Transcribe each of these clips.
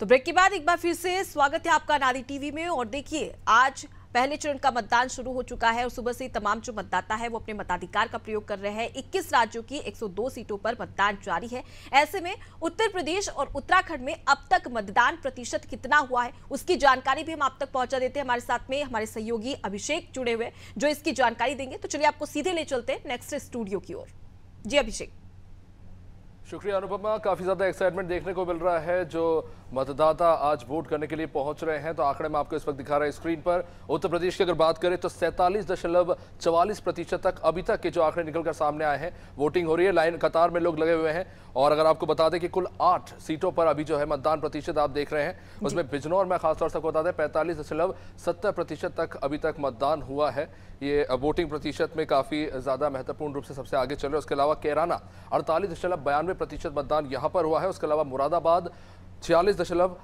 तो ब्रेक के बाद एक बार फिर से स्वागत है आपका नारी टीवी में और देखिए आज पहले चरण का मतदान शुरू हो चुका है और सुबह से तमाम जो मतदाता है वो अपने मताधिकार का प्रयोग कर रहे हैं 21 राज्यों की 102 सीटों पर मतदान जारी है ऐसे में उत्तर प्रदेश और उत्तराखंड में अब तक मतदान प्रतिशत कितना हुआ है उसकी जानकारी भी हम आप तक पहुंचा देते हैं हमारे साथ में हमारे सहयोगी अभिषेक जुड़े हुए जो इसकी जानकारी देंगे तो चलिए आपको सीधे ले चलते हैं नेक्स्ट स्टूडियो की ओर जी अभिषेक शुक्रिया अनुपमा काफ़ी ज़्यादा एक्साइटमेंट देखने को मिल रहा है जो मतदाता आज वोट करने के लिए पहुंच रहे हैं तो आंकड़े में आपको इस वक्त दिखा रहा है स्क्रीन पर उत्तर प्रदेश की अगर बात करें तो सैंतालीस दशमलव चवालीस प्रतिशत तक अभी तक के जो आंकड़े निकलकर सामने आए हैं वोटिंग हो रही है लाइन कतार में लोग लगे हुए हैं और अगर आपको बता दें कि कुल आठ सीटों पर अभी जो है मतदान प्रतिशत आप देख रहे हैं उसमें बिजनौर में खासतौर से बता दें पैंतालीस दशमलव सत्तर प्रतिशत तक अभी तक मतदान हुआ है ये वोटिंग प्रतिशत में काफ़ी ज़्यादा महत्वपूर्ण रूप से सबसे आगे चल रहे हैं उसके अलावा केराना अड़तालीस दशमलव बयानवे प्रतिशत मतदान यहां पर हुआ है उसके अलावा मुरादाबाद छियालीस दशमलव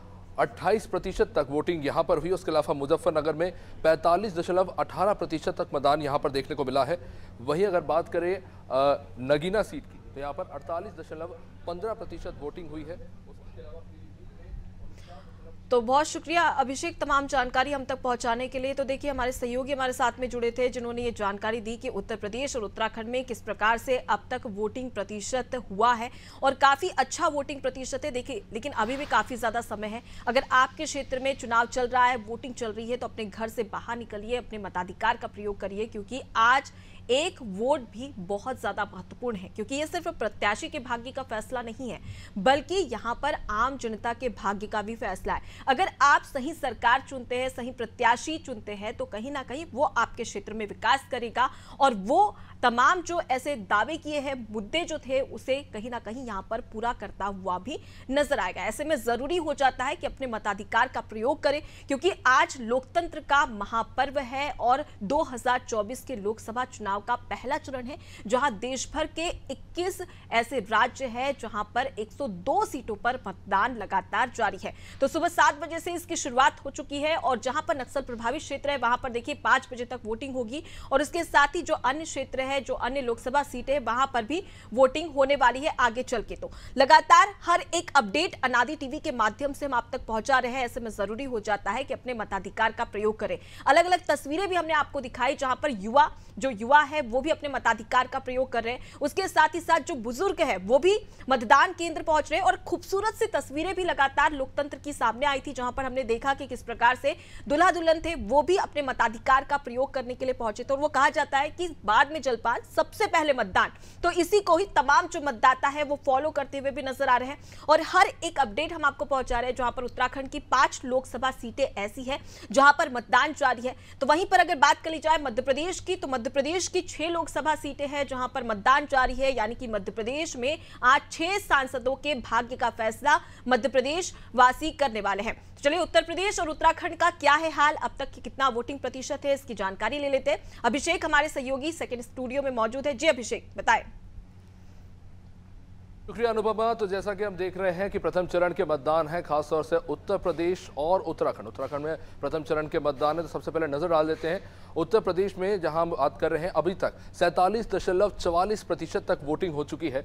अट्ठाईस प्रतिशत तक वोटिंग यहां पर हुई उसके अलावा मुजफ्फरनगर में पैंतालीस दशमलव अठारह प्रतिशत तक मतदान यहां पर देखने को मिला है वहीं अगर बात करें नगीना सीट की तो यहाँ पर अड़तालीस दशमलव पंद्रह प्रतिशत वोटिंग हुई है तो बहुत शुक्रिया अभिषेक तमाम जानकारी हम तक पहुंचाने के लिए तो देखिए हमारे सहयोगी हमारे साथ में जुड़े थे जिन्होंने ये जानकारी दी कि उत्तर प्रदेश और उत्तराखंड में किस प्रकार से अब तक वोटिंग प्रतिशत हुआ है और काफ़ी अच्छा वोटिंग प्रतिशत है देखिए लेकिन अभी भी काफ़ी ज़्यादा समय है अगर आपके क्षेत्र में चुनाव चल रहा है वोटिंग चल रही है तो अपने घर से बाहर निकलिए अपने मताधिकार का प्रयोग करिए क्योंकि आज एक वोट भी बहुत ज़्यादा महत्वपूर्ण है क्योंकि यह सिर्फ प्रत्याशी के भाग्य का फैसला नहीं है बल्कि यहां पर आम जनता के भाग्य का भी फैसला है अगर आप सही सरकार चुनते हैं सही प्रत्याशी चुनते हैं तो कहीं ना कहीं वो आपके क्षेत्र में विकास करेगा और वो तमाम जो ऐसे दावे किए हैं मुद्दे जो थे उसे कहीं ना कहीं यहां पर पूरा करता हुआ भी नजर आएगा ऐसे में जरूरी हो जाता है कि अपने मताधिकार का प्रयोग करें क्योंकि आज लोकतंत्र का महापर्व है और 2024 के लोकसभा चुनाव का पहला चरण है जहां देश भर के 21 ऐसे राज्य हैं जहां पर 102 सीटों पर मतदान लगातार जारी है तो सुबह सात बजे से इसकी शुरुआत हो चुकी है और जहां पर नक्सल प्रभावित क्षेत्र है वहां पर देखिए पांच बजे तक वोटिंग होगी और इसके साथ ही जो अन्य क्षेत्र है है जो अन्य लोकसभा सीटें वहां पर भी वोटिंग होने वाली है आगे चल के तो लगातार हर एक अपडेट अनादि टीवी के माध्यम से हम आप तक पहुंचा रहे हैं ऐसे में जरूरी हो जाता है कि अपने मताधिकार का प्रयोग करें अलग अलग तस्वीरें भी हमने आपको दिखाई जहां पर युवा जो युवा है वो भी अपने मताधिकार का प्रयोग कर रहे हैं उसके साथ ही साथ जो बुजुर्ग है वो भी मतदान केंद्र पहुंच रहे हैं और खूबसूरत सी तस्वीरें भी लगातार लोकतंत्र की सामने आई थी जहां पर हमने देखा कि किस प्रकार से दुल्हा दुल्हन थे वो भी अपने मताधिकार का प्रयोग करने के लिए पहुंचे तो वो कहा जाता है कि बाद में जल बाद सबसे पहले मतदान तो इसी को ही तमाम जो मतदाता है वो फॉलो करते हुए भी नजर आ रहे हैं और हर एक अपडेट हम आपको पहुंचा रहे हैं जहां पर उत्तराखंड की पांच लोकसभा सीटें ऐसी है जहां पर मतदान जारी है तो वहीं पर अगर बात करी जाए मध्य प्रदेश की तो मध्य प्रदेश की छह लोकसभा सीटें हैं जहां पर मतदान जारी है यानी कि मध्य प्रदेश में आज छह सांसदों के भाग्य का फैसला मध्य प्रदेश वासी करने वाले हैं तो चलिए उत्तर प्रदेश और उत्तराखंड का क्या है हाल अब तक कितना वोटिंग प्रतिशत है इसकी जानकारी ले लेते हैं अभिषेक हमारे सहयोगी सेकेंड स्टूडियो में मौजूद है जी अभिषेक बताए शुक्रिया अनुपमा तो जैसा कि हम देख रहे हैं कि प्रथम चरण के मतदान है खासतौर से उत्तर प्रदेश और उत्तराखंड उत्तराखंड में प्रथम चरण के मतदान है तो सबसे पहले नजर डाल देते हैं उत्तर प्रदेश में जहां हम बात कर रहे हैं अभी तक सैंतालीस दशमलव चवालीस प्रतिशत तक वोटिंग हो चुकी है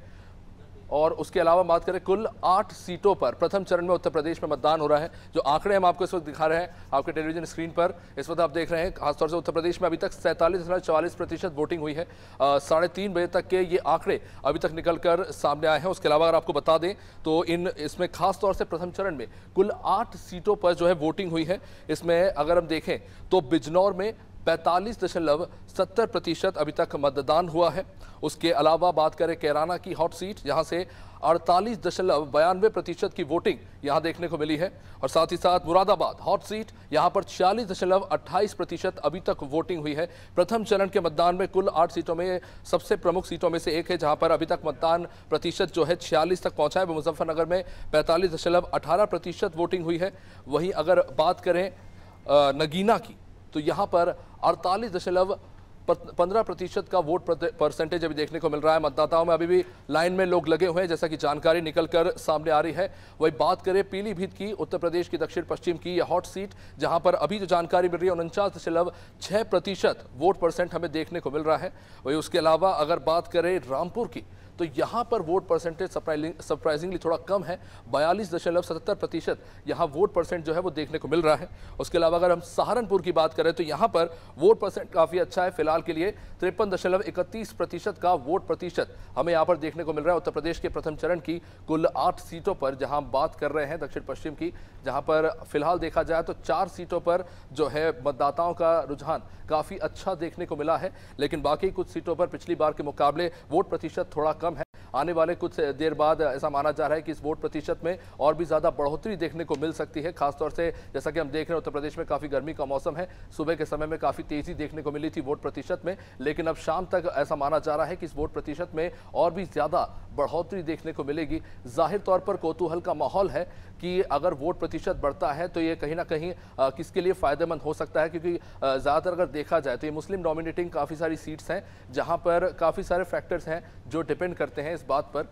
और उसके अलावा बात करें कुल आठ सीटों पर प्रथम चरण में उत्तर प्रदेश में मतदान हो रहा है जो आंकड़े हम आपको इस वक्त दिखा रहे हैं आपके टेलीविजन स्क्रीन पर इस वक्त आप देख रहे हैं खासतौर से उत्तर प्रदेश में अभी तक सैंतालीस दशमलव चालीस प्रतिशत वोटिंग हुई है साढ़े तीन बजे तक के ये आंकड़े अभी तक निकल कर सामने आए हैं उसके अलावा अगर आपको बता दें तो इन इसमें खासतौर से प्रथम चरण में कुल आठ सीटों पर जो है वोटिंग हुई है इसमें अगर हम देखें तो बिजनौर में पैंतालीस दशमलव सत्तर प्रतिशत अभी तक मतदान हुआ है उसके अलावा बात करें कैराना की हॉट सीट यहाँ से अड़तालीस दशमलव बयानवे प्रतिशत की वोटिंग यहाँ देखने को मिली है और साथ ही साथ मुरादाबाद हॉट सीट यहाँ पर छियालीस दशमलव अट्ठाईस प्रतिशत अभी तक वोटिंग हुई है प्रथम चरण के मतदान में कुल आठ सीटों में सबसे प्रमुख सीटों में से एक है जहाँ पर अभी तक मतदान प्रतिशत जो है छियालीस तक पहुँचा है मुजफ्फरनगर में पैंतालीस दशमलव अठारह प्रतिशत वोटिंग हुई है वहीं अगर बात करें नगीना की तो यहाँ पर अड़तालीस दशमलव पंद्रह प्रतिशत का वोट परसेंटेज अभी देखने को मिल रहा है मतदाताओं में अभी भी लाइन में लोग लगे हुए हैं जैसा कि जानकारी निकलकर सामने आ रही है वही बात करें पीलीभीत की उत्तर प्रदेश की दक्षिण पश्चिम की यह हॉट सीट जहां पर अभी जो जानकारी मिल रही है उनचास दशमलव छः प्रतिशत वोट परसेंट हमें देखने को मिल रहा है वही उसके अलावा अगर बात करें रामपुर की तो यहाँ पर वोट परसेंटेज सरप्राइजिंगली थोड़ा कम है बयालीस दशमलव सतहत्तर प्रतिशत यहाँ वोट परसेंट जो है वो देखने को मिल रहा है उसके अलावा अगर हम सहारनपुर की बात करें तो यहाँ पर वोट परसेंट काफ़ी अच्छा है फिलहाल के लिए तिरपन दशमलव इकतीस प्रतिशत का वोट प्रतिशत हमें यहाँ पर देखने को मिल रहा है उत्तर प्रदेश के प्रथम चरण की कुल आठ सीटों पर जहाँ हम बात कर रहे हैं दक्षिण पश्चिम की जहाँ पर फिलहाल देखा जाए तो चार सीटों पर जो है मतदाताओं का रुझान काफ़ी अच्छा देखने को मिला है लेकिन बाकी कुछ सीटों पर पिछली बार के मुकाबले वोट प्रतिशत थोड़ा कम आने वाले कुछ देर बाद ऐसा माना जा रहा है कि इस वोट प्रतिशत में और भी ज़्यादा बढ़ोतरी देखने को मिल सकती है खासतौर से जैसा कि हम देख रहे हैं उत्तर प्रदेश में काफ़ी गर्मी का मौसम है सुबह के समय में काफ़ी तेज़ी देखने को मिली थी वोट प्रतिशत में लेकिन अब शाम तक ऐसा माना जा रहा है कि इस वोट प्रतिशत में और भी ज़्यादा बढ़ोतरी देखने को मिलेगी जाहिर तौर पर कोतूहल का माहौल है कि अगर वोट प्रतिशत बढ़ता है तो ये कहीं ना कहीं किसके लिए फ़ायदेमंद हो सकता है क्योंकि ज़्यादातर अगर देखा जाए तो ये मुस्लिम डोमिनेटिंग काफ़ी सारी सीट्स हैं जहाँ पर काफ़ी सारे फैक्टर्स हैं जो डिपेंड करते हैं इस बात पर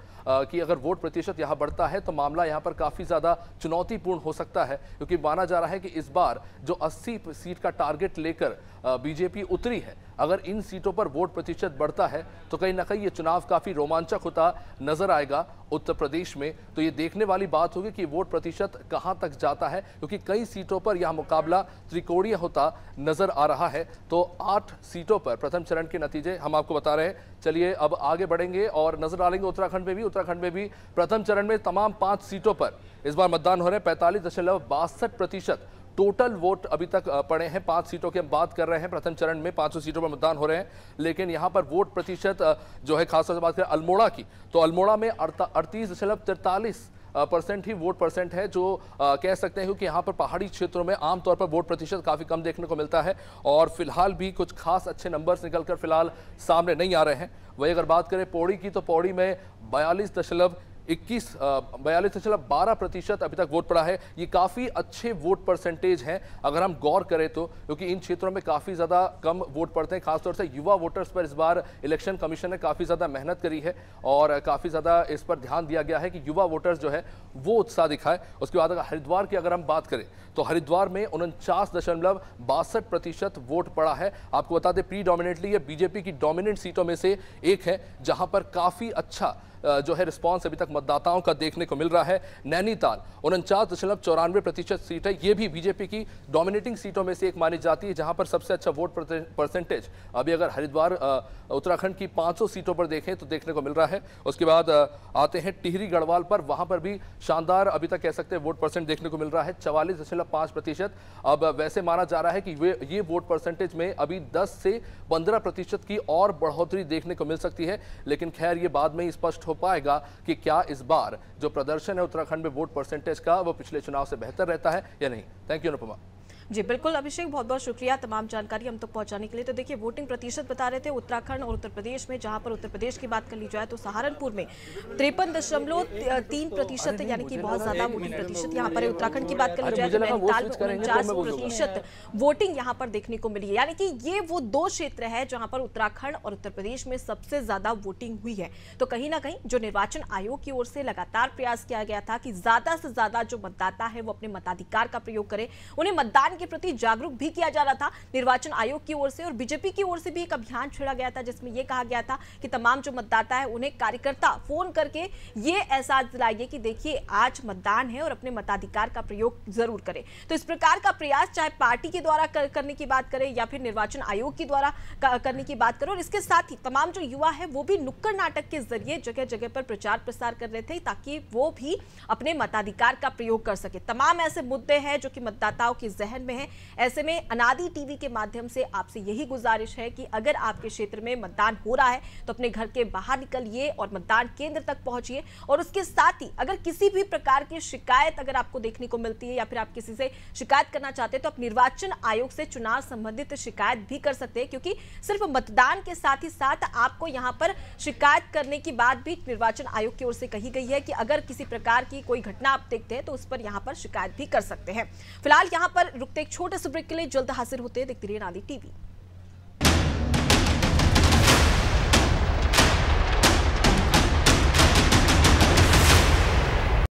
कि अगर वोट प्रतिशत यहाँ बढ़ता है तो मामला यहाँ पर काफ़ी ज़्यादा चुनौतीपूर्ण हो सकता है क्योंकि माना जा रहा है कि इस बार जो 80 सीट का टारगेट लेकर बीजेपी उतरी है अगर इन सीटों पर वोट प्रतिशत बढ़ता है तो कहीं ना कहीं ये चुनाव काफ़ी रोमांचक होता नजर आएगा उत्तर प्रदेश में तो ये देखने वाली बात होगी कि वोट प्रतिशत कहाँ तक जाता है क्योंकि कई सीटों पर यह मुकाबला त्रिकोणीय होता नजर आ रहा है तो आठ सीटों पर प्रथम चरण के नतीजे हम आपको बता रहे हैं चलिए अब आगे बढ़ेंगे और नजर डालेंगे उत्तराखंड में भी उत्तराखंड में भी प्रथम चरण में तमाम पांच सीटों पर इस बार मतदान हो रहे हैं पैंतालीस दशमलव बासठ प्रतिशत टोटल वोट अभी तक पड़े हैं पांच सीटों की हम बात कर रहे हैं प्रथम चरण में पांचों सीटों पर मतदान हो रहे हैं लेकिन यहाँ पर वोट प्रतिशत जो है खासतौर से बात करें अल्मोड़ा की तो अल्मोड़ा में अड़तीस दशमलव तिरतालीस परसेंट ही वोट परसेंट है जो आ, कह सकते हैं क्योंकि यहाँ पर पहाड़ी क्षेत्रों में आमतौर पर वोट प्रतिशत काफ़ी कम देखने को मिलता है और फिलहाल भी कुछ खास अच्छे नंबर्स निकल कर फिलहाल सामने नहीं आ रहे हैं वही अगर बात करें पौड़ी की तो पौड़ी में बयालीस दशमलव इक्कीस बयालीस दशमलव बारह प्रतिशत अभी तक वोट पड़ा है ये काफ़ी अच्छे वोट परसेंटेज हैं अगर हम गौर करें तो क्योंकि इन क्षेत्रों में काफ़ी ज़्यादा कम वोट पड़ते हैं खासतौर से युवा वोटर्स पर इस बार इलेक्शन कमीशन ने काफ़ी ज़्यादा मेहनत करी है और काफ़ी ज़्यादा इस पर ध्यान दिया गया है कि युवा वोटर्स जो है वो उत्साह दिखाए उसके बाद अगर हरिद्वार की अगर हम बात करें तो हरिद्वार में उनचास दशमलव बासठ प्रतिशत वोट पड़ा है आपको बता दें प्री डोमिनेटली ये बीजेपी की डोमिनेंट सीटों में से एक है जहां पर काफ़ी अच्छा जो है रिस्पांस अभी तक मतदाताओं का देखने को मिल रहा है नैनीताल उनचास दशमलव चौरानवे प्रतिशत सीट है ये भी बीजेपी की डोमिनेटिंग सीटों में से एक मानी जाती है जहां पर सबसे अच्छा वोट परसेंटेज अभी अगर हरिद्वार उत्तराखंड की 500 सीटों पर देखें तो देखने को मिल रहा है उसके बाद आते हैं टिहरी गढ़वाल पर वहाँ पर भी शानदार अभी तक कह सकते हैं वोट परसेंट देखने को मिल रहा है चवालीस दशमलव पाँच प्रतिशत अब वैसे माना जा रहा है कि ये वोट परसेंटेज में अभी दस से पंद्रह प्रतिशत की और बढ़ोतरी देखने को मिल सकती है लेकिन खैर ये बाद में स्पष्ट हो पाएगा कि क्या इस बार जो प्रदर्शन है उत्तराखंड में वोट परसेंटेज का वो पिछले चुनाव से बेहतर रहता है या नहीं थैंक यू अनुपमा जी बिल्कुल अभिषेक बहुत बहुत शुक्रिया तमाम जानकारी हम तक तो पहुंचाने के लिए तो देखिए वोटिंग प्रतिशत बता रहे थे उत्तराखंड और उत्तर प्रदेश में जहां पर उत्तर प्रदेश की बात कर ली जाए तो सहारनपुर में तिरपन दशमलव तीन प्रतिशत यानी कि बहुत ज्यादा वोटिंग प्रतिशत यहाँ पर उत्तराखंड की बात कर ली जाए तो नैनीताल तो उनचास प्रतिशत वोटिंग यहाँ पर देखने को मिली है यानी कि ये वो दो क्षेत्र है जहाँ पर उत्तराखंड और उत्तर प्रदेश में सबसे ज्यादा वोटिंग हुई है तो कहीं ना कहीं जो निर्वाचन आयोग की ओर से लगातार प्रयास किया गया था कि ज्यादा से ज्यादा जो मतदाता है वो अपने मताधिकार का प्रयोग करे उन्हें मतदान के प्रति जागरूक भी किया जा रहा था निर्वाचन आयोग की ओर से और बीजेपी की ओर से भी एक अभियान छेड़ा गया था जिसमें यह कहा गया था कि तमाम जो मतदाता है उन्हें कार्यकर्ता फोन करके ये एहसास दिलाइए कि देखिए आज मतदान है और अपने मताधिकार का प्रयोग जरूर करें तो इस प्रकार का प्रयास चाहे पार्टी के द्वारा करने की बात करें या फिर निर्वाचन आयोग के द्वारा करने की बात करें और इसके साथ ही तमाम जो युवा है वो भी नुक्कड़ नाटक के जरिए जगह जगह पर प्रचार प्रसार कर रहे थे ताकि वो भी अपने मताधिकार का प्रयोग कर सके तमाम ऐसे मुद्दे हैं जो कि मतदाताओं के जहन में है ऐसे में अनादि टीवी के माध्यम से आपसे यही गुजारिश है कि अगर आपके क्षेत्र में मतदान हो रहा है तो अपने घर के बाहर निकलिए और मतदान केंद्र तक पहुंचिए और उसके साथ ही अगर किसी भी प्रकार की शिकायत अगर आपको देखने को मिलती है या फिर आप किसी से शिकायत करना चाहते हैं तो आप निर्वाचन आयोग से चुनाव संबंधित शिकायत भी कर सकते हैं क्योंकि सिर्फ मतदान के साथ ही साथ आपको यहाँ पर शिकायत करने की बात भी निर्वाचन आयोग की ओर से कही गई है कि अगर किसी प्रकार की कोई घटना आप देखते हैं तो उस पर यहाँ पर शिकायत भी कर सकते हैं फिलहाल यहाँ पर रुकते एक छोटे से ब्रेक के लिए जल्द हाजिर होते देखते रही नादी टीवी